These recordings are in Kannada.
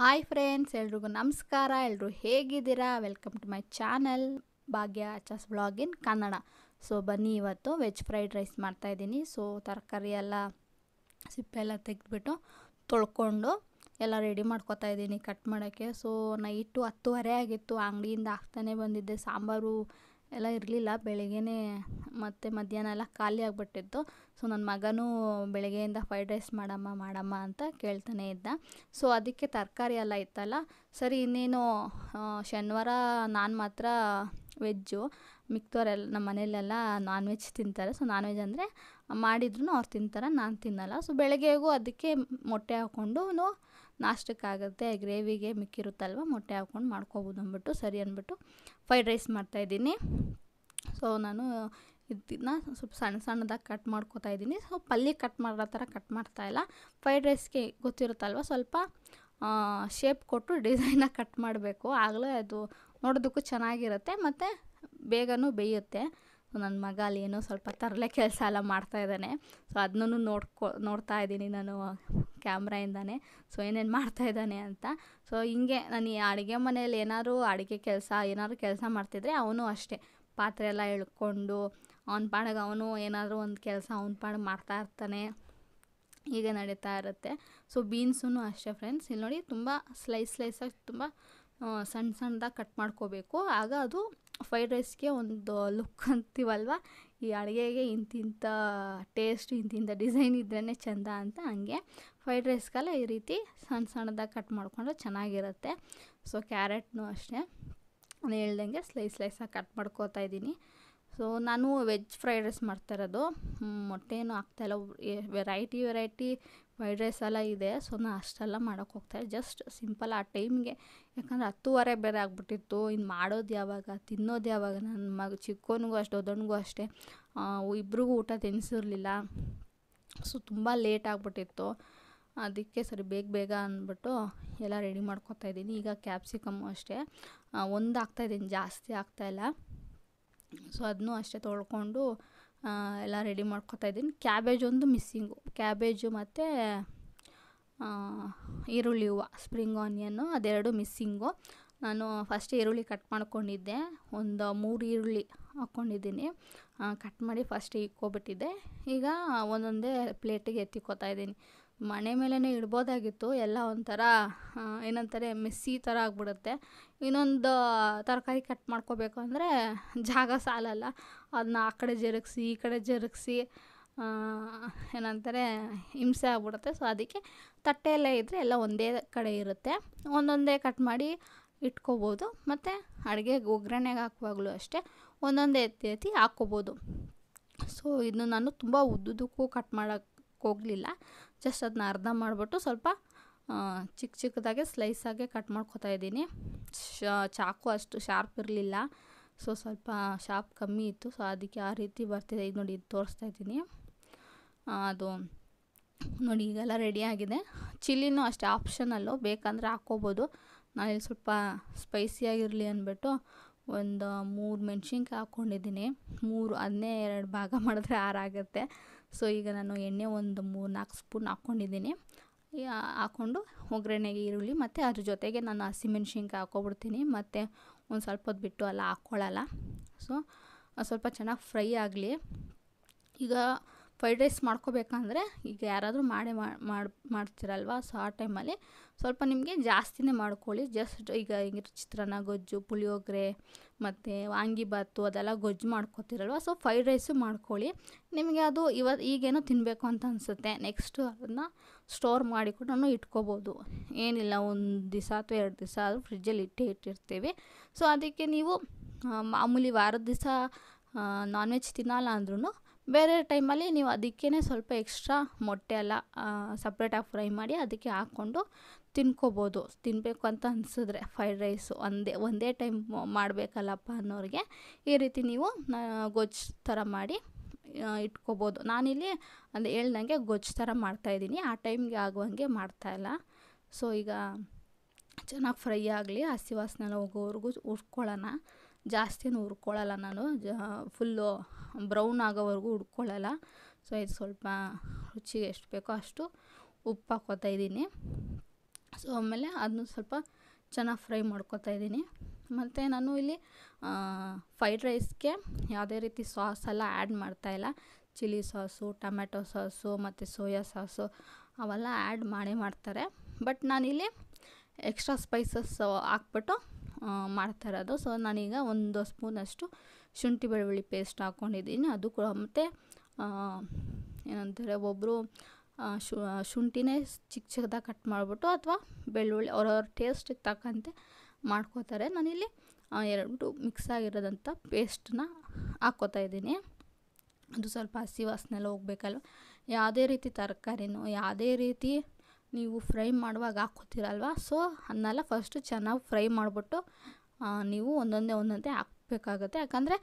ಹಾಯ್ ಫ್ರೆಂಡ್ಸ್ ಎಲ್ರಿಗೂ ನಮಸ್ಕಾರ ಎಲ್ಲರೂ ಹೇಗಿದ್ದೀರಾ welcome to my channel Bhagya ಅಚಾಸ್ ಬ್ಲಾಗ್ ಇನ್ ಕನ್ನಡ ಸೊ ಬನ್ನಿ ಇವತ್ತು ವೆಜ್ ಫ್ರೈಡ್ ರೈಸ್ ಮಾಡ್ತಾಯಿದ್ದೀನಿ ಸೊ ತರಕಾರಿ ಎಲ್ಲ ಸಿಪ್ಪೆ ಎಲ್ಲ ತೆಗೆದ್ಬಿಟ್ಟು ತೊಳ್ಕೊಂಡು ಎಲ್ಲ ರೆಡಿ ಮಾಡ್ಕೊತಾ ಇದ್ದೀನಿ ಕಟ್ ಮಾಡೋಕ್ಕೆ ಸೊ ನೈಟು ಹತ್ತುವರೆ ಆಗಿತ್ತು ಅಂಗಡಿಯಿಂದ ಹಾಕ್ತಾನೆ ಬಂದಿದ್ದೆ ಸಾಂಬಾರು ಎಲ್ಲ ಇರಲಿಲ್ಲ ಬೆಳಗ್ಗೆಯೇ ಮತ್ತು ಮಧ್ಯಾಹ್ನ ಎಲ್ಲ ಖಾಲಿ ಆಗಿಬಿಟ್ಟಿತ್ತು ಸೊ ನನ್ನ ಮಗನೂ ಬೆಳಗ್ಗೆಯಿಂದ ಫ್ರೈಡ್ ರೈಸ್ ಮಾಡಮ್ಮ ಮಾಡಮ್ಮ ಅಂತ ಕೇಳ್ತಾನೆ ಇದ್ದ ಸೊ ಅದಕ್ಕೆ ತರಕಾರಿ ಎಲ್ಲ ಇತ್ತಲ್ಲ ಸರಿ ಇನ್ನೇನು ಶನಿವಾರ ನಾನು ಮಾತ್ರ ವೆಜ್ಜು ಮಿಕ್ದವರೆಲ್ಲ ನಮ್ಮ ಮನೆಯಲ್ಲೆಲ್ಲ ನಾನ್ ವೆಜ್ ತಿಂತಾರೆ ಸೊ ನಾನ್ ವೆಜ್ ಅಂದರೆ ಮಾಡಿದ್ರು ಅವ್ರು ತಿಂತಾರೆ ನಾನು ತಿನ್ನಲ್ಲ ಸೊ ಬೆಳಗ್ಗೆಗೂ ಅದಕ್ಕೆ ಮೊಟ್ಟೆ ಹಾಕ್ಕೊಂಡು ನಾಷ್ಟಕ್ಕಾಗುತ್ತೆ ಗ್ರೇವಿಗೆ ಮಿಕ್ಕಿರುತ್ತಲ್ವ ಮೊಟ್ಟೆ ಹಾಕ್ಕೊಂಡು ಮಾಡ್ಕೋಬೋದು ಅಂದ್ಬಿಟ್ಟು ಸರಿ ಅಂದ್ಬಿಟ್ಟು ಫ್ರೈಡ್ ರೈಸ್ ಮಾಡ್ತಾಯಿದ್ದೀನಿ ಸೊ ನಾನು ಇದನ್ನ ಸ್ವಲ್ಪ ಸಣ್ಣ ಸಣ್ಣದಾಗಿ ಕಟ್ ಮಾಡ್ಕೋತಾ ಇದ್ದೀನಿ ಸೊ ಪಲ್ಯ ಕಟ್ ಮಾಡೋ ಥರ ಕಟ್ ಮಾಡ್ತಾಯಿಲ್ಲ ಫ್ರೈಡ್ ರೈಸ್ಗೆ ಗೊತ್ತಿರುತ್ತಲ್ವ ಸ್ವಲ್ಪ ಶೇಪ್ ಕೊಟ್ಟು ಡಿಸೈನಾಗಿ ಕಟ್ ಮಾಡಬೇಕು ಆಗಲೇ ಅದು ನೋಡೋದಕ್ಕೂ ಚೆನ್ನಾಗಿರುತ್ತೆ ಮತ್ತು ಬೇಗನೂ ಬೇಯುತ್ತೆ ನನ್ನ ಮಗ ಅಲ್ಲಿ ಏನೋ ಸ್ವಲ್ಪ ತರಲೆ ಕೆಲಸ ಎಲ್ಲ ಮಾಡ್ತಾ ಇದ್ದಾನೆ ಸೊ ಅದನ್ನೂ ನೋಡ್ಕೊ ನೋಡ್ತಾ ಇದ್ದೀನಿ ನಾನು ಕ್ಯಾಮ್ರಾಯಿಂದಾನೆ ಸೊ ಏನೇನು ಮಾಡ್ತಾ ಇದ್ದಾನೆ ಅಂತ ಸೊ ಹಿಂಗೆ ನಾನು ಈ ಅಡುಗೆ ಮನೇಲಿ ಏನಾದರೂ ಅಡುಗೆ ಕೆಲಸ ಏನಾದರೂ ಕೆಲಸ ಮಾಡ್ತಿದ್ರೆ ಅವನು ಅಷ್ಟೇ ಪಾತ್ರೆ ಎಲ್ಲ ಎಳ್ಕೊಂಡು ಅವನ ಪಾಡಿಗೆ ಅವನು ಏನಾದರೂ ಒಂದು ಕೆಲಸ ಅವ್ನ ಪಾಡು ಮಾಡ್ತಾ ಇರ್ತಾನೆ ಹೀಗೆ ನಡೀತಾ ಇರುತ್ತೆ ಸೊ ಬೀನ್ಸೂ ಅಷ್ಟೇ ಫ್ರೆಂಡ್ಸ್ ಇಲ್ಲಿ ನೋಡಿ ತುಂಬ ಸ್ಲೈಸ್ ಸ್ಲೈಸಾಗಿ ತುಂಬ ಸಣ್ಣ ಸಣ್ಣದಾಗಿ ಕಟ್ ಮಾಡ್ಕೋಬೇಕು ಆಗ ಅದು ಫ್ರೈಡ್ ರೈಸ್ಗೆ ಒಂದು ಲುಕ್ ಅಂತೀವಲ್ವ ಈ ಅಡುಗೆಗೆ ಇಂತಿಂಥ ಟೇಸ್ಟ್ ಇಂತಿಂಥ ಡಿಸೈನ್ ಇದ್ರೇ ಚೆಂದ ಅಂತ ಹಂಗೆ ಫ್ರೈಡ್ ರೈಸ್ಗೆಲ್ಲ ಈ ರೀತಿ ಸಣ್ಣ ಸಣ್ಣದಾಗಿ ಕಟ್ ಮಾಡಿಕೊಂಡ್ರೆ ಚೆನ್ನಾಗಿರುತ್ತೆ ಸೊ ಕ್ಯಾರೆಟ್ನೂ ಅಷ್ಟೇ ನಾನು ಹೇಳ್ದಂಗೆ ಸ್ಲೈಸ್ ಸ್ಲೈಸಾಗಿ ಕಟ್ ಮಾಡ್ಕೋತಾ ಇದ್ದೀನಿ ಸೊ ನಾನು ವೆಜ್ ಫ್ರೈಡ್ ರೈಸ್ ಮಾಡ್ತಾ ಇರೋದು ಮೊಟ್ಟೆನೂ ಹಾಕ್ತಾಯಿಲ್ಲ ವೆರೈಟಿ ವೆರೈಟಿ ಫ್ರೈಡ್ ರೈಸ್ ಎಲ್ಲ ಇದೆ ಸೊ ನಾನು ಅಷ್ಟೆಲ್ಲ ಮಾಡೋಕ್ಕೆ ಹೋಗ್ತಾಯಿಲ್ಲ ಜಸ್ಟ್ ಸಿಂಪಲ್ ಆ ಟೈಮ್ಗೆ ಯಾಕಂದರೆ ಹತ್ತುವರೆ ಬೇರೆ ಆಗಿಬಿಟ್ಟಿತ್ತು ಇನ್ನು ಮಾಡೋದು ಯಾವಾಗ ತಿನ್ನೋದು ಯಾವಾಗ ನನ್ನ ಮಗ ಚಿಕ್ಕೋನಿಗೂ ಅಷ್ಟೇ ದೊಡ್ಡನಿಗೂ ಅಷ್ಟೇ ಇಬ್ಬರಿಗೂ ಊಟ ತಿನ್ನಿಸಿರಲಿಲ್ಲ ಸೊ ತುಂಬ ಲೇಟ್ ಆಗಿಬಿಟ್ಟಿತ್ತು ಅದಕ್ಕೆ ಸರಿ ಬೇಗ ಬೇಗ ಅಂದ್ಬಿಟ್ಟು ಎಲ್ಲ ರೆಡಿ ಮಾಡ್ಕೊತಾ ಇದ್ದೀನಿ ಈಗ ಕ್ಯಾಪ್ಸಿಕಮ್ಮು ಅಷ್ಟೇ ಒಂದು ಹಾಕ್ತಾಯಿದ್ದೀನಿ ಜಾಸ್ತಿ ಆಗ್ತಾಯಿಲ್ಲ ಸೊ ಅದನ್ನು ಅಷ್ಟೇ ತೊಳ್ಕೊಂಡು ಎಲ್ಲ ರೆಡಿ ಮಾಡ್ಕೊತಾ ಇದ್ದೀನಿ ಕ್ಯಾಬೇಜ್ ಒಂದು ಮಿಸ್ಸಿಂಗು ಕ್ಯಾಬೇಜು ಮತ್ತು ಈರುಳ್ಳಿ ಹೂವು ಸ್ಪ್ರಿಂಗ್ ಆನಿಯನ್ನು ಅದೆರಡು ಮಿಸ್ಸಿಂಗು ನಾನು ಫಸ್ಟ್ ಈರುಳ್ಳಿ ಕಟ್ ಮಾಡ್ಕೊಂಡಿದ್ದೆ ಒಂದು ಮೂರು ಈರುಳ್ಳಿ ಹಾಕ್ಕೊಂಡಿದ್ದೀನಿ ಕಟ್ ಮಾಡಿ ಫಸ್ಟ್ ಇಕ್ಕೊಬಿಟ್ಟಿದ್ದೆ ಈಗ ಒಂದೊಂದೇ ಪ್ಲೇಟಿಗೆ ಎತ್ತಿಕ್ಕೋತಾ ಇದ್ದೀನಿ ಮನೆ ಮೇಲೇ ಇಡ್ಬೋದಾಗಿತ್ತು ಎಲ್ಲ ಒಂಥರ ಏನಂತಾರೆ ಮೆಸ್ಸಿ ಥರ ಆಗ್ಬಿಡುತ್ತೆ ಇನ್ನೊಂದು ತರಕಾರಿ ಕಟ್ ಮಾಡ್ಕೋಬೇಕು ಅಂದರೆ ಜಾಗ ಸಾಲಲ್ಲ ಅದನ್ನ ಆ ಕಡೆ ಜರುಗಿಸಿ ಈ ಕಡೆ ಜರುಗಿಸಿ ಏನಂತಾರೆ ಹಿಂಸೆ ಆಗ್ಬಿಡುತ್ತೆ ಸೊ ಅದಕ್ಕೆ ತಟ್ಟೆಯಲ್ಲೇ ಇದ್ದರೆ ಎಲ್ಲ ಒಂದೇ ಕಡೆ ಇರುತ್ತೆ ಒಂದೊಂದೇ ಕಟ್ ಮಾಡಿ ಇಟ್ಕೋಬೋದು ಮತ್ತು ಅಡುಗೆ ಒಗ್ಗರಣೆಗೆ ಹಾಕುವಾಗಲೂ ಅಷ್ಟೇ ಒಂದೊಂದೇ ಎತ್ತಿ ಎತ್ತಿ ಹಾಕ್ಕೋಬೋದು ಸೊ ಇದನ್ನು ನಾನು ತುಂಬ ಉದ್ದುದಕ್ಕೂ ಕಟ್ ಮಾಡೋಕ್ಕೆ ಹೋಗಲಿಲ್ಲ ಜಸ್ಟ್ ಅದನ್ನ ಅರ್ಧ ಮಾಡಿಬಿಟ್ಟು ಸ್ವಲ್ಪ ಚಿಕ್ಕ ಚಿಕ್ಕದಾಗೆ ಸ್ಲೈಸಾಗೆ ಕಟ್ ಮಾಡ್ಕೊತಾ ಇದ್ದೀನಿ ಚಾಕು ಅಷ್ಟು ಶಾರ್ಪ್ ಇರಲಿಲ್ಲ ಸೊ ಸ್ವಲ್ಪ ಶಾರ್ಪ್ ಕಮ್ಮಿ ಇತ್ತು ಸೊ ಅದಕ್ಕೆ ಆ ರೀತಿ ಬರ್ತಿದೆ ಈಗ ನೋಡಿ ಇದು ತೋರಿಸ್ತಾ ಇದ್ದೀನಿ ಅದು ನೋಡಿ ಈಗೆಲ್ಲ ರೆಡಿಯಾಗಿದೆ ಚಿಲ್ಲಿನೂ ಅಷ್ಟೇ ಆಪ್ಷನಲ್ಲು ಬೇಕಂದರೆ ಹಾಕ್ಕೋಬೋದು ನಾನಿಲ್ಲಿ ಸ್ವಲ್ಪ ಸ್ಪೈಸಿಯಾಗಿರಲಿ ಅಂದ್ಬಿಟ್ಟು ಒಂದು ಮೂರು ಮೆಣಸಿನ್ಕಾಯಿ ಹಾಕ್ಕೊಂಡಿದ್ದೀನಿ ಮೂರು ಅದನ್ನೇ ಎರಡು ಭಾಗ ಮಾಡಿದ್ರೆ ಆರಾಗುತ್ತೆ ಸೊ ಈಗ ನಾನು ಎಣ್ಣೆ ಒಂದು ಮೂರು ನಾಲ್ಕು ಸ್ಪೂನ್ ಹಾಕ್ಕೊಂಡಿದ್ದೀನಿ ಹಾಕ್ಕೊಂಡು ಒಗ್ಗರಣೆಗೆ ಈರುಳ್ಳಿ ಮತ್ತು ಅದ್ರ ಜೊತೆಗೆ ನಾನು ಹಸಿಮೆಣ್ಸಿನ್ಕಾಯಿ ಹಾಕ್ಕೊಬಿಡ್ತೀನಿ ಮತ್ತು ಒಂದು ಸ್ವಲ್ಪ ಹೊತ್ತು ಬಿಟ್ಟು ಅಲ್ಲ ಹಾಕ್ಕೊಳ್ಳಲ್ಲ ಸೊ ಸ್ವಲ್ಪ ಚೆನ್ನಾಗಿ ಫ್ರೈ ಆಗಲಿ ಈಗ ಫ್ರೈಡ್ ರೈಸ್ ಮಾಡ್ಕೋಬೇಕಂದ್ರೆ ಈಗ ಯಾರಾದರೂ ಮಾಡಿ ಮಾಡಿ ಮಾಡ್ತೀರಲ್ವ ಸೊ ಆ ಟೈಮಲ್ಲಿ ಸ್ವಲ್ಪ ನಿಮಗೆ ಜಾಸ್ತಿನೇ ಮಾಡ್ಕೊಳ್ಳಿ ಜಸ್ಟ್ ಈಗ ಹಿಂಗೆ ಚಿತ್ರಾನ್ನ ಗೊಜ್ಜು ಪುಳಿಯೋಗರೆ ಮತ್ತು ವಾಂಗಿಬಾತು ಅದೆಲ್ಲ ಗೊಜ್ಜು ಮಾಡ್ಕೋತಿರಲ್ವ ಸೊ ಫ್ರೈಡ್ ರೈಸು ಮಾಡ್ಕೊಳ್ಳಿ ನಿಮಗೆ ಅದು ಇವತ್ತು ಈಗೇನೋ ತಿನ್ನಬೇಕು ಅಂತ ಅನಿಸುತ್ತೆ ನೆಕ್ಸ್ಟು ಅದನ್ನು ಸ್ಟೋರ್ ಮಾಡಿ ಕೂಡ ಇಟ್ಕೋಬೋದು ಏನಿಲ್ಲ ಒಂದು ದಿವಸ ಅಥವಾ ಎರಡು ದಿವಸ ಅದು ಫ್ರಿಜ್ಜಲ್ಲಿ ಇಟ್ಟೇ ಇಟ್ಟಿರ್ತೀವಿ ಸೊ ಅದಕ್ಕೆ ನೀವು ಮಾಮೂಲಿ ವಾರದ ದಿವಸ ನಾನ್ ವೆಜ್ ತಿನ್ನಲ್ಲ ಅಂದ್ರೂ ಬೇರೆ ಟೈಮಲ್ಲಿ ನೀವು ಅದಕ್ಕೇ ಸ್ವಲ್ಪ ಎಕ್ಸ್ಟ್ರಾ ಮೊಟ್ಟೆ ಎಲ್ಲ ಸಪ್ರೇಟಾಗಿ ಫ್ರೈ ಮಾಡಿ ಅದಕ್ಕೆ ಹಾಕ್ಕೊಂಡು ತಿನ್ಕೋಬೋದು ತಿನ್ನಬೇಕು ಅಂತ ಅನಿಸಿದ್ರೆ ಫ್ರೈಡ್ ರೈಸು ಒಂದೇ ಒಂದೇ ಟೈಮ್ ಮಾಡಬೇಕಲ್ಲಪ್ಪ ಅನ್ನೋರಿಗೆ ಈ ರೀತಿ ನೀವು ಗೊಜ್ಜು ಥರ ಮಾಡಿ ಇಟ್ಕೋಬೋದು ನಾನಿಲ್ಲಿ ಒಂದು ಹೇಳ್ದಂಗೆ ಗೊಜ್ಜು ಥರ ಮಾಡ್ತಾಯಿದ್ದೀನಿ ಆ ಟೈಮ್ಗೆ ಆಗುವಂಗೆ ಮಾಡ್ತಾಯಿಲ್ಲ ಸೊ ಈಗ ಚೆನ್ನಾಗಿ ಫ್ರೈ ಆಗಲಿ ಹಸಿ ವಾಸನೆಲ್ಲ ಹೋಗೋವರೆಗೂ ಉರ್ಕೊಳ್ಳೋಣ ಜಾಸ್ತಿನೂ ಹುರ್ಕೊಳ್ಳಲ್ಲ ನಾನು ಫುಲ್ಲು ಬ್ರೌನ್ ಆಗೋವರೆಗೂ ಹುರ್ಕೊಳ್ಳಲ್ಲ ಸೊ ಇದು ಸ್ವಲ್ಪ ರುಚಿಗೆ ಎಷ್ಟು ಬೇಕೋ ಅಷ್ಟು ಉಪ್ಪು ಹಾಕ್ಕೋತಾ ಇದ್ದೀನಿ ಸೊ ಆಮೇಲೆ ಅದನ್ನು ಸ್ವಲ್ಪ ಚೆನ್ನಾಗಿ ಫ್ರೈ ಮಾಡ್ಕೋತಾ ಇದ್ದೀನಿ ಮತ್ತು ನಾನು ಇಲ್ಲಿ ಫ್ರೈಡ್ ರೈಸ್ಗೆ ಯಾವುದೇ ರೀತಿ ಸಾಸ್ ಎಲ್ಲ ಆ್ಯಡ್ ಮಾಡ್ತಾಯಿಲ್ಲ ಚಿಲ್ಲಿ ಸಾಸು ಟೊಮೆಟೊ ಸಾಸು ಮತ್ತು ಸೋಯಾ ಸಾಸು ಅವೆಲ್ಲ ಆ್ಯಡ್ ಮಾಡೇ ಮಾಡ್ತಾರೆ ಬಟ್ ನಾನಿಲ್ಲಿ ಎಕ್ಸ್ಟ್ರಾ ಸ್ಪೈಸಸ್ ಹಾಕ್ಬಿಟ್ಟು ಮಾಡ್ತಾ ಇರೋದು ಸೊ ನಾನೀಗ ಒಂದು ಸ್ಪೂನಷ್ಟು ಶುಂಠಿ ಬೆಳ್ಳುಳ್ಳಿ ಪೇಸ್ಟ್ ಹಾಕ್ಕೊಂಡಿದ್ದೀನಿ ಅದು ಕೂಡ ಮತ್ತು ಏನಂತಾರೆ ಒಬ್ಬರು ಶು ಶುಂಠಿನೇ ಚಿಕ್ಕ ಚಿಕ್ಕದಾಗಿ ಕಟ್ ಮಾಡಿಬಿಟ್ಟು ಅಥವಾ ಬೆಳ್ಳುಳ್ಳಿ ಅವ್ರವ್ರ ಟೇಸ್ಟಿಗೆ ತಕ್ಕಂತೆ ಮಾಡ್ಕೋತಾರೆ ನಾನಿಲ್ಲಿ ಎರಡು ಮಿಕ್ಸ್ ಆಗಿರೋದಂಥ ಪೇಸ್ಟನ್ನ ಹಾಕ್ಕೋತಾ ಇದ್ದೀನಿ ಅದು ಸ್ವಲ್ಪ ಹಸಿ ವಾಸನೆಲ್ಲ ಹೋಗ್ಬೇಕಲ್ವ ಯಾವುದೇ ರೀತಿ ತರಕಾರಿನೂ ಯಾವುದೇ ರೀತಿ ನೀವು ಫ್ರೈ ಮಾಡುವಾಗ ಹಾಕ್ಕೋತೀರಲ್ವ ಸೊ ಅದನ್ನೆಲ್ಲ ಫಸ್ಟು ಚೆನ್ನಾಗಿ ಫ್ರೈ ಮಾಡಿಬಿಟ್ಟು ನೀವು ಒಂದೊಂದೇ ಒಂದೊಂದೇ ಹಾಕ್ಬೇಕಾಗುತ್ತೆ ಯಾಕಂದರೆ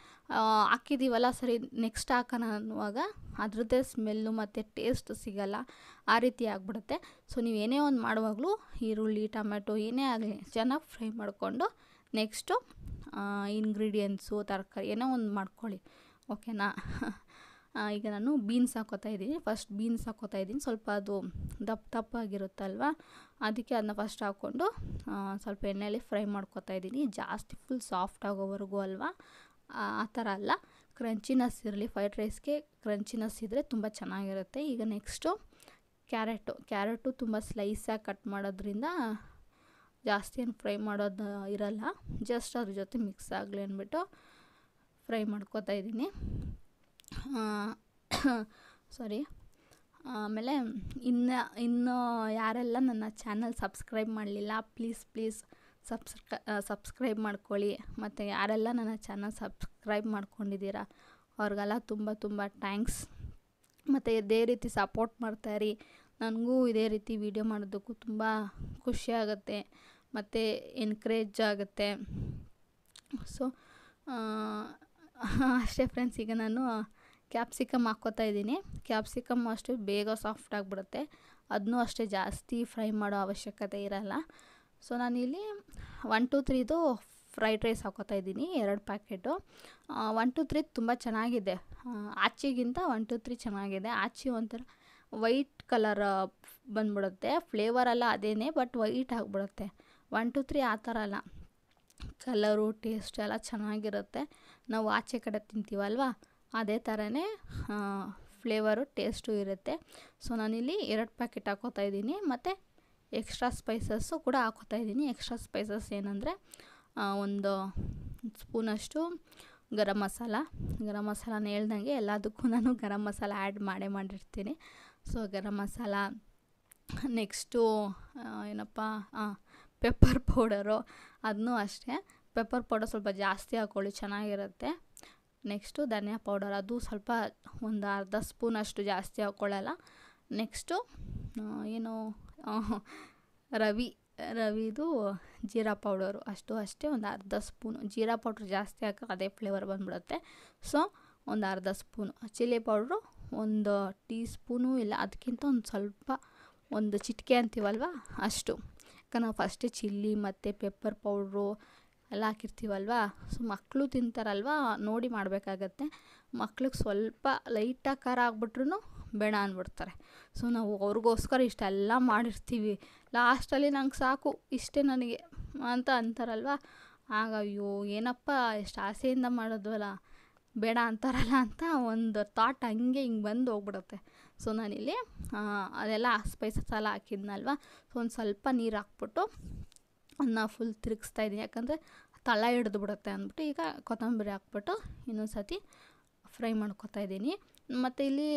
ಹಾಕಿದ್ದೀವಲ್ಲ ಸರಿ ನೆಕ್ಸ್ಟ್ ಹಾಕೋಣ ಅನ್ನುವಾಗ ಅದರದ್ದೇ ಸ್ಮೆಲ್ಲು ಮತ್ತು ಟೇಸ್ಟ್ ಸಿಗಲ್ಲ ಆ ರೀತಿ ಆಗಿಬಿಡುತ್ತೆ ಸೊ ನೀವು ಏನೇ ಒಂದು ಮಾಡುವಾಗಲೂ ಈರುಳ್ಳಿ ಟೊಮೆಟೊ ಏನೇ ಆಗಲಿ ಚೆನ್ನಾಗಿ ಫ್ರೈ ಮಾಡಿಕೊಂಡು ನೆಕ್ಸ್ಟು ಇಂಗ್ರೀಡಿಯೆಂಟ್ಸು ತರಕಾರಿ ಏನೋ ಒಂದು ಮಾಡ್ಕೊಳ್ಳಿ ಓಕೆನಾ ಈಗ ನಾನು ಬೀನ್ಸ್ ಹಾಕೋತಾ ಇದ್ದೀನಿ ಫಸ್ಟ್ ಬೀನ್ಸ್ ಹಾಕೋತಾ ಇದ್ದೀನಿ ಸ್ವಲ್ಪ ಅದು ದಪ್ಪ ದಪ್ಪಾಗಿರುತ್ತಲ್ವ ಅದಕ್ಕೆ ಅದನ್ನ ಫಸ್ಟ್ ಹಾಕ್ಕೊಂಡು ಸ್ವಲ್ಪ ಎಣ್ಣೆಯಲ್ಲಿ ಫ್ರೈ ಮಾಡ್ಕೋತಾ ಇದ್ದೀನಿ ಜಾಸ್ತಿ ಫುಲ್ ಸಾಫ್ಟ್ ಆಗೋವರೆಗೂ ಅಲ್ವಾ ಆ ಥರ ಅಲ್ಲ ಕ್ರಂಚಿನಸ್ ಇರಲಿ ಫ್ರೈಡ್ ರೈಸ್ಗೆ ಕ್ರಂಚಿನಸ್ ಇದ್ದರೆ ತುಂಬ ಚೆನ್ನಾಗಿರುತ್ತೆ ಈಗ ನೆಕ್ಸ್ಟು ಕ್ಯಾರೆಟು ಕ್ಯಾರೆಟು ತುಂಬ ಸ್ಲೈಸಾಗಿ ಕಟ್ ಮಾಡೋದ್ರಿಂದ ಜಾಸ್ತಿ ಏನು ಫ್ರೈ ಮಾಡೋದು ಇರಲ್ಲ ಜಸ್ಟ್ ಅದ್ರ ಜೊತೆ ಮಿಕ್ಸ್ ಆಗಲಿ ಅಂದ್ಬಿಟ್ಟು ಫ್ರೈ ಮಾಡ್ಕೋತಾ ಇದ್ದೀನಿ ಸಾರಿ ಆಮೇಲೆ ಇನ್ನು ಇನ್ನೂ ಯಾರೆಲ್ಲ ನನ್ನ ಚಾನಲ್ ಸಬ್ಸ್ಕ್ರೈಬ್ ಮಾಡಲಿಲ್ಲ ಪ್ಲೀಸ್ ಪ್ಲೀಸ್ ಸಬ್ಸ್ಕ್ರ ಸಬ್ಸ್ಕ್ರೈಬ್ ಮಾಡ್ಕೊಳ್ಳಿ ಮತ್ತು ಯಾರೆಲ್ಲ ನನ್ನ ಚಾನಲ್ ಸಬ್ಸ್ಕ್ರೈಬ್ ಮಾಡ್ಕೊಂಡಿದ್ದೀರಾ ಅವ್ರಿಗೆಲ್ಲ ತುಂಬ ತುಂಬ ಥ್ಯಾಂಕ್ಸ್ ಮತ್ತು ಇದೇ ರೀತಿ ಸಪೋರ್ಟ್ ಮಾಡ್ತಾಯಿರಿ ನನಗೂ ಇದೇ ರೀತಿ ವಿಡಿಯೋ ಮಾಡೋದಕ್ಕೂ ತುಂಬ ಖುಷಿಯಾಗುತ್ತೆ ಮತ್ತು ಎನ್ಕರೇಜ್ ಆಗುತ್ತೆ ಸೊ ಅಷ್ಟೇ ಫ್ರೆಂಡ್ಸ್ ಈಗ ನಾನು ಕ್ಯಾಪ್ಸಿಕಮ್ ಹಾಕ್ಕೋತಾ ಇದ್ದೀನಿ ಕ್ಯಾಪ್ಸಿಕಮ್ ಅಷ್ಟು ಬೇಗ ಸಾಫ್ಟ್ ಆಗಿಬಿಡುತ್ತೆ ಅದನ್ನೂ ಅಷ್ಟೇ ಜಾಸ್ತಿ ಫ್ರೈ ಮಾಡೋ ಅವಶ್ಯಕತೆ ಇರಲ್ಲ ಸೊ ನಾನಿಲ್ಲಿ ಒನ್ ಟು ತ್ರೀದು ಫ್ರೈಡ್ ರೈಸ್ ಹಾಕೋತಾ ಇದ್ದೀನಿ ಎರಡು ಪ್ಯಾಕೆಟು ಒನ್ ಟು ತ್ರೀ ತುಂಬ ಚೆನ್ನಾಗಿದೆ ಆಚೆಗಿಂತ ಒನ್ ಟು ತ್ರೀ ಚೆನ್ನಾಗಿದೆ ಆಚೆ ಒಂಥರ ವೈಟ್ ಕಲರ್ ಬಂದ್ಬಿಡುತ್ತೆ ಫ್ಲೇವರ್ ಎಲ್ಲ ಅದೇನೇ ಬಟ್ ವೈಟ್ ಆಗಿಬಿಡುತ್ತೆ ಒನ್ ಟು ತ್ರೀ ಆ ಥರ ಅಲ್ಲ ಕಲರು ಟೇಸ್ಟ್ ಎಲ್ಲ ಚೆನ್ನಾಗಿರುತ್ತೆ ನಾವು ಆಚೆ ಕಡೆ ತಿಂತೀವಲ್ವಾ ಅದೇ ಥರನೇ ಫ್ಲೇವರು ಟೇಸ್ಟು ಇರುತ್ತೆ ಸೊ ನಾನಿಲ್ಲಿ ಎರಡು ಪ್ಯಾಕೆಟ್ ಹಾಕೋತಾ ಇದ್ದೀನಿ ಮತ್ತು ಎಕ್ಸ್ಟ್ರಾ ಸ್ಪೈಸಸ್ಸು ಕೂಡ ಹಾಕೋತಾ ಇದ್ದೀನಿ ಎಕ್ಸ್ಟ್ರಾ ಸ್ಪೈಸಸ್ ಏನಂದರೆ ಒಂದು ಸ್ಪೂನಷ್ಟು ಗರಂ ಮಸಾಲ ಗರಂ ಮಸಾಲನ ಹೇಳ್ದಂಗೆ ಎಲ್ಲದಕ್ಕೂ ನಾನು ಗರಂ ಮಸಾಲ ಆ್ಯಡ್ ಮಾಡೇ ಮಾಡಿರ್ತೀನಿ ಸೊ ಗರಂ ಮಸಾಲ ನೆಕ್ಸ್ಟು ಏನಪ್ಪ ಪೆಪ್ಪರ್ ಪೌಡರು ಅದನ್ನೂ ಅಷ್ಟೇ ಪೆಪ್ಪರ್ ಪೌಡರ್ ಸ್ವಲ್ಪ ಜಾಸ್ತಿ ಹಾಕ್ಕೊಳ್ಳಿ ಚೆನ್ನಾಗಿರುತ್ತೆ ನೆಕ್ಸ್ಟು ಧನಿಯಾ ಪೌಡರ್ ಅದು ಸ್ವಲ್ಪ ಒಂದು ಅರ್ಧ ಸ್ಪೂನಷ್ಟು ಜಾಸ್ತಿ ಹಾಕ್ಕೊಳ್ಳಲ್ಲ ನೆಕ್ಸ್ಟು ಏನು ರವಿ ರವಿದು ಜೀರಾ ಪೌಡರು ಅಷ್ಟು ಅಷ್ಟೇ ಒಂದು ಅರ್ಧ ಸ್ಪೂನು ಜೀರಾ ಪೌಡ್ರ್ ಜಾಸ್ತಿ ಹಾಕಿ ಅದೇ ಫ್ಲೇವರ್ ಬಂದುಬಿಡುತ್ತೆ ಸೊ ಒಂದು ಅರ್ಧ ಸ್ಪೂನು ಚಿಲ್ಲಿ ಪೌಡ್ರು ಒಂದು ಟೀ ಸ್ಪೂನು ಇಲ್ಲ ಅದಕ್ಕಿಂತ ಒಂದು ಸ್ವಲ್ಪ ಒಂದು ಚಿಟಿಕೆ ಅಂತೀವಲ್ವ ಅಷ್ಟು ಯಾಕಂದ್ರೆ ನಾವು ಫಸ್ಟೇ ಚಿಲ್ಲಿ ಮತ್ತು ಪೆಪ್ಪರ್ ಪೌಡ್ರು ಎಲ್ಲ ಹಾಕಿರ್ತೀವಲ್ವ ಸೊ ಮಕ್ಕಳು ತಿಂತಾರಲ್ವ ನೋಡಿ ಮಾಡಬೇಕಾಗತ್ತೆ ಮಕ್ಳಿಗೆ ಸ್ವಲ್ಪ ಲೈಟಾಗಿ ಖಾರ ಆಗಿಬಿಟ್ರೂ ಬೇಡ ಅಂದ್ಬಿಡ್ತಾರೆ ಸೊ ನಾವು ಅವ್ರಿಗೋಸ್ಕರ ಇಷ್ಟೆಲ್ಲ ಮಾಡಿರ್ತೀವಿ ಲಾಸ್ಟಲ್ಲಿ ನಂಗೆ ಸಾಕು ಇಷ್ಟೇ ನನಗೆ ಅಂತ ಅಂತಾರಲ್ವ ಆಗ ಅಯ್ಯೋ ಏನಪ್ಪ ಎಷ್ಟು ಆಸೆಯಿಂದ ಮಾಡೋದ್ವಲ್ಲ ಬೇಡ ಅಂತಾರಲ್ಲ ಅಂತ ಒಂದು ಥಾಟ್ ಹಂಗೆ ಹಿಂಗೆ ಬಂದು ಹೋಗ್ಬಿಡುತ್ತೆ ಸೊ ನಾನಿಲ್ಲಿ ಅದೆಲ್ಲ ಸ್ಪೈಸಸ್ ಎಲ್ಲ ಹಾಕಿದ್ನಲ್ವ ಸೊ ಒಂದು ಸ್ವಲ್ಪ ನೀರು ಹಾಕ್ಬಿಟ್ಟು ಅನ್ನ ಫುಲ್ ತಿರುಗಿಸ್ತಾ ಇದ್ದೀನಿ ಯಾಕಂದರೆ ತಳ ಹಿಡಿದು ಬಿಡುತ್ತೆ ಅಂದ್ಬಿಟ್ಟು ಈಗ ಕೊತ್ತಂಬರಿ ಹಾಕ್ಬಿಟ್ಟು ಇನ್ನೊಂದು ಸತಿ ಫ್ರೈ ಮಾಡ್ಕೊತಾ ಇದ್ದೀನಿ ಮತ್ತು ಇಲ್ಲಿ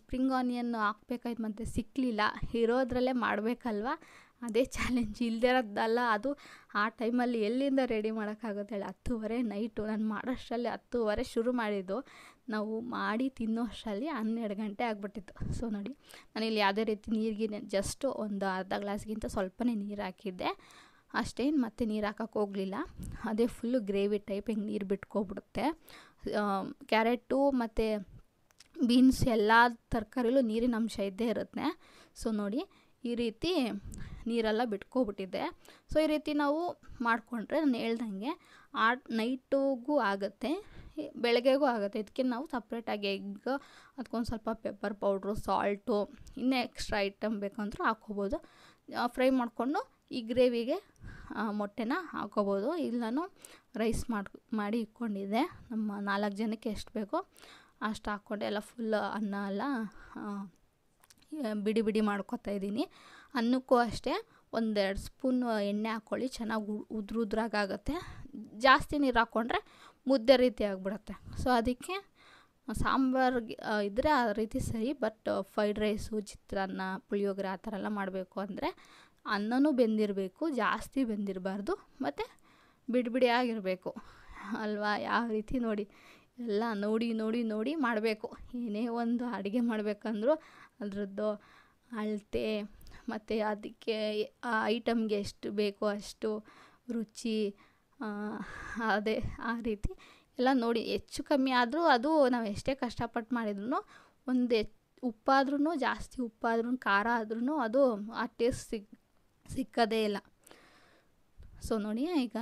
ಸ್ಪ್ರಿಂಗ್ ಆನಿಯನ್ ಹಾಕ್ಬೇಕಾಯ್ತು ಮತ್ತು ಸಿಕ್ಕಲಿಲ್ಲ ಇರೋದ್ರಲ್ಲೇ ಮಾಡಬೇಕಲ್ವ ಅದೇ ಚಾಲೆಂಜ್ ಇಲ್ದಿರೋದಲ್ಲ ಅದು ಆ ಟೈಮಲ್ಲಿ ಎಲ್ಲಿಂದ ರೆಡಿ ಮಾಡೋಕ್ಕಾಗುತ್ತೆ ಹೇಳಿ ಹತ್ತುವರೆ ನೈಟು ನಾನು ಮಾಡೋಷ್ಟರಲ್ಲಿ ಹತ್ತುವರೆ ಶುರು ಮಾಡಿದ್ದು ನಾವು ಮಾಡಿ ತಿನ್ನೋಷ್ಟರಲ್ಲಿ ಹನ್ನೆರಡು ಗಂಟೆ ಆಗಿಬಿಟ್ಟಿತ್ತು ಸೊ ನೋಡಿ ನಾನು ಇಲ್ಲಿ ಯಾವುದೇ ರೀತಿ ನೀರಿಗೆ ಜಸ್ಟು ಒಂದು ಅರ್ಧ ಗ್ಲಾಸ್ಗಿಂತ ಸ್ವಲ್ಪನೇ ನೀರು ಹಾಕಿದ್ದೆ ಅಷ್ಟೇನು ಮತ್ತೆ ನೀರು ಹಾಕೋಕೆ ಹೋಗಲಿಲ್ಲ ಅದೇ ಫುಲ್ಲು ಗ್ರೇವಿ ಟೈಪ್ ಹಿಂಗೆ ನೀರು ಬಿಟ್ಕೊಬಿಡುತ್ತೆ ಕ್ಯಾರೆಟು ಮತ್ತು ಬೀನ್ಸ್ ಎಲ್ಲ ತರಕಾರಿಲೂ ನೀರಿನ ಅಂಶ ಇದ್ದೇ ಇರುತ್ತೆ ಸೊ ನೋಡಿ ಈ ರೀತಿ ನೀರೆಲ್ಲ ಬಿಟ್ಕೊಬಿಟ್ಟಿದ್ದೆ ಸೊ ಈ ರೀತಿ ನಾವು ಮಾಡಿಕೊಂಡ್ರೆ ನಾನು ಹೇಳ್ದಂಗೆ ಆ ನೈಟಿಗೂ ಆಗುತ್ತೆ ಬೆಳಗ್ಗೆಗೂ ಆಗುತ್ತೆ ಇದಕ್ಕೆ ನಾವು ಸಪ್ರೇಟಾಗಿ ಎಗ್ ಅದಕ್ಕೊಂದು ಸ್ವಲ್ಪ ಪೆಪ್ಪರ್ ಪೌಡ್ರು ಸಾಲ್ಟು ಇನ್ನೂ ಎಕ್ಸ್ಟ್ರಾ ಐಟಮ್ ಬೇಕಂದ್ರೂ ಹಾಕ್ಕೋಬೋದು ಫ್ರೈ ಮಾಡಿಕೊಂಡು ಈ ಗ್ರೇವಿಗೆ ಮೊಟ್ಟೆನ ಹಾಕೋಬೋದು ಇಲ್ಲಿ ನಾನು ರೈಸ್ ಮಾಡಿ ಮಾಡಿ ಇಟ್ಕೊಂಡಿದ್ದೆ ನಮ್ಮ ನಾಲ್ಕು ಜನಕ್ಕೆ ಎಷ್ಟು ಬೇಕೋ ಅಷ್ಟು ಹಾಕ್ಕೊಂಡೆ ಎಲ್ಲ ಫುಲ್ ಅನ್ನ ಎಲ್ಲ ಬಿಡಿ ಬಿಡಿ ಮಾಡ್ಕೊತಾ ಇದ್ದೀನಿ ಅನ್ನಕ್ಕೂ ಅಷ್ಟೇ ಒಂದೆರಡು ಸ್ಪೂನ್ ಎಣ್ಣೆ ಹಾಕ್ಕೊಳ್ಳಿ ಚೆನ್ನಾಗಿ ಉದ್ರ ಉದ್ರಾಗುತ್ತೆ ಜಾಸ್ತಿ ನೀರು ಹಾಕ್ಕೊಂಡ್ರೆ ಮುದ್ದೆ ರೀತಿ ಆಗಿಬಿಡುತ್ತೆ ಸೊ ಅದಕ್ಕೆ ಸಾಂಬಾರ್ಗೆ ಇದ್ದರೆ ಆ ರೀತಿ ಸರಿ but fried rice chitranna puliyogare ಆ ಥರ ಎಲ್ಲ ಮಾಡಬೇಕು ಅಂದರೆ ಅನ್ನನೂ ಬೆಂದಿರಬೇಕು ಜಾಸ್ತಿ ಬೆಂದಿರಬಾರ್ದು ಮತ್ತು ಬಿಡಿ ಆಗಿರಬೇಕು ಅಲ್ವಾ ಯಾವ ರೀತಿ ನೋಡಿ ಎಲ್ಲ ನೋಡಿ ನೋಡಿ ನೋಡಿ ಮಾಡಬೇಕು ಏನೇ ಒಂದು ಅಡುಗೆ ಮಾಡಬೇಕಂದ್ರೂ ಅದರದ್ದು ಅಳತೆ ಮತ್ತು ಅದಕ್ಕೆ ಆ ಐಟಮ್ಗೆ ಎಷ್ಟು ಬೇಕೋ ಅಷ್ಟು ರುಚಿ ಅದೇ ಆ ರೀತಿ ಎಲ್ಲ ನೋಡಿ ಹೆಚ್ಚು ಕಮ್ಮಿ ಆದರೂ ಅದು ನಾವು ಎಷ್ಟೇ ಕಷ್ಟಪಟ್ಟು ಮಾಡಿದ್ರು ಒಂದು ಉಪ್ಪಾದ್ರೂ ಜಾಸ್ತಿ ಉಪ್ಪಾದ್ರೂ ಖಾರ ಆದ್ರೂ ಅದು ಆ ಟೇಸ್ಟ್ ಸಿಗ್ ಸಿಕ್ಕದೇ ಇಲ್ಲ ಸೊ ನೋಡಿ ಈಗ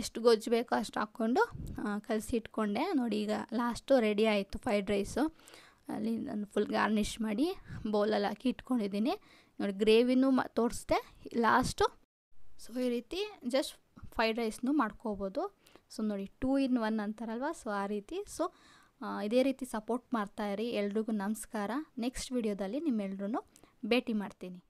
ಎಷ್ಟು ಗೊಜ್ಜು ಬೇಕೋ ಅಷ್ಟು ಹಾಕ್ಕೊಂಡು ಕಲಸಿ ಇಟ್ಕೊಂಡೆ ನೋಡಿ ಈಗ ಲಾಸ್ಟು ರೆಡಿ ಆಯಿತು ಫ್ರೈಡ್ ರೈಸು ಅಲ್ಲಿ ನಾನು ಫುಲ್ ಗಾರ್ನಿಷ್ ಮಾಡಿ ಬೌಲಲ್ಲಿ ಹಾಕಿ ಇಟ್ಕೊಂಡಿದ್ದೀನಿ ನೋಡಿ ಗ್ರೇವಿನೂ ಮ ತೋರಿಸ್ದೆ ಲಾಸ್ಟು ಸೊ ಈ ರೀತಿ ಜಸ್ಟ್ ಫ್ರೈಡ್ ರೈಸ್ನು ಮಾಡ್ಕೋಬೋದು ಸೊ ನೋಡಿ ಟೂ ಇನ್ ಒನ್ ಅಂತಾರಲ್ವ ಸೊ ಆ ರೀತಿ ಸೊ ಇದೇ ರೀತಿ ಸಪೋರ್ಟ್ ಮಾಡ್ತಾಯಿರಿ ಎಲ್ರಿಗೂ ನಮಸ್ಕಾರ ನೆಕ್ಸ್ಟ್ ವಿಡಿಯೋದಲ್ಲಿ ನಿಮ್ಮೆಲ್ಲರೂ ಭೇಟಿ ಮಾಡ್ತೀನಿ